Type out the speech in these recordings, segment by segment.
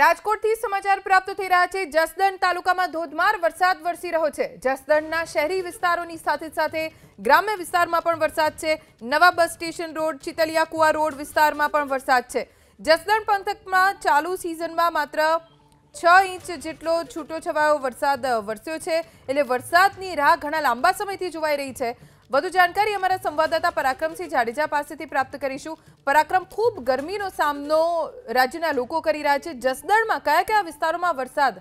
રાજકોટથી સમાચાર પ્રાપ્ત થઈ રહ્યા છે જસદણ તાલુકામાં ધોધમાર વરસાદ વરસી રહ્યો છે જસદણના શહેરી વિસ્તારોની સાથે સાથે ગ્રામ્ય વિસ્તારમાં પણ વરસાદ છે નવા બસ સ્ટેશન રોડ ચિતલિયા કુવા રોડ વિસ્તારમાં પણ વરસાદ છે જસદણ પંથકમાં ચાલુ સિઝનમાં માત્ર છ ઇંચ જેટલો છૂટોછવાયો વરસાદ વરસ્યો છે એટલે વરસાદની રાહ ઘણા લાંબા સમયથી જોવાઈ રહી છે વધુ જાણકારી અમારા સંવાદદાતા પરાક્રમસિંહ જાડેજા પાસેથી પ્રાપ્ત કરીશું પરાક્રમ ખૂબ ગરમીનો સામનો રાજ્યના લોકો કરી રહ્યા છે જસદણમાં કયા કયા વિસ્તારોમાં વરસાદ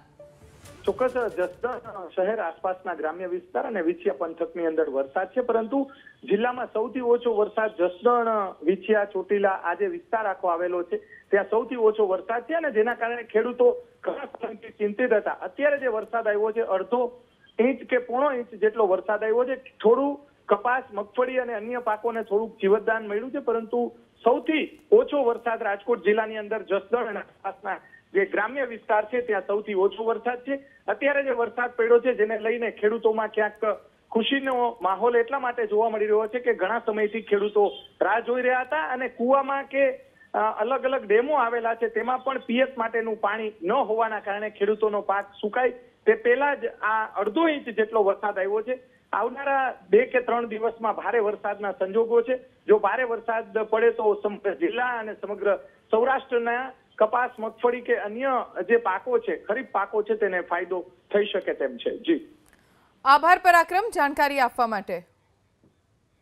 ચોક્કસ જસદણ શહેર આસપાસના ગ્રામ્ય વિસ્તાર અને વિછિયા પંથકની અંદર વરસાદ છે પરંતુ જિલ્લામાં સૌથી ઓછો વરસાદ જસદણ વિછિયા ચોટીલા આ જે વિસ્તાર આખો આવેલો છે ત્યાં સૌથી ઓછો વરસાદ છે અને જેના કારણે ખેડૂતો ઘણા ચિંતિત હતા અત્યારે જે વરસાદ આવ્યો છે અડધો ઇંચ કે પોણો ઇંચ જેટલો વરસાદ આવ્યો છે થોડું કપાસ મગફળી અને અન્ય પાકોને થોડુંક જીવતદાન મળ્યું છે પરંતુ સૌથી ઓછો વરસાદ રાજકોટ જિલ્લાની અંદર જસદણ અને આસપાસના જે ગ્રામ્ય વિસ્તાર છે ત્યાં સૌથી ઓછો વરસાદ છે અત્યારે જે વરસાદ પડ્યો છે જેને લઈને ખેડૂતોમાં ક્યાંક ખુશીનો માહોલ એટલા માટે જોવા મળી રહ્યો છે કે ઘણા સમયથી ખેડૂતો રાહ જોઈ રહ્યા હતા અને કુવામાં કે અલગ અલગ ડેમો આવેલા છે તેમાં પણ પીએસ માટેનું પાણી ન હોવાના કારણે ખેડૂતોનો પાક સુકાય તે પહેલા જ આ અડધો ઇંચ જેટલો વરસાદ આવ્યો છે આવનારા બે કે ત્રણ દિવસમાં ભારે વરસાદના સંજોગો છે જો ભારે વરસાદ પડે તો જિલ્લા અને સમગ્ર સૌરાષ્ટ્રના કપાસ મગફળી કે અન્ય જે પાકો છે ખરીફ પાકો છે તેને ફાયદો થઈ શકે તેમ છે જી આભાર પરાક્રમ જાણકારી આપવા માટે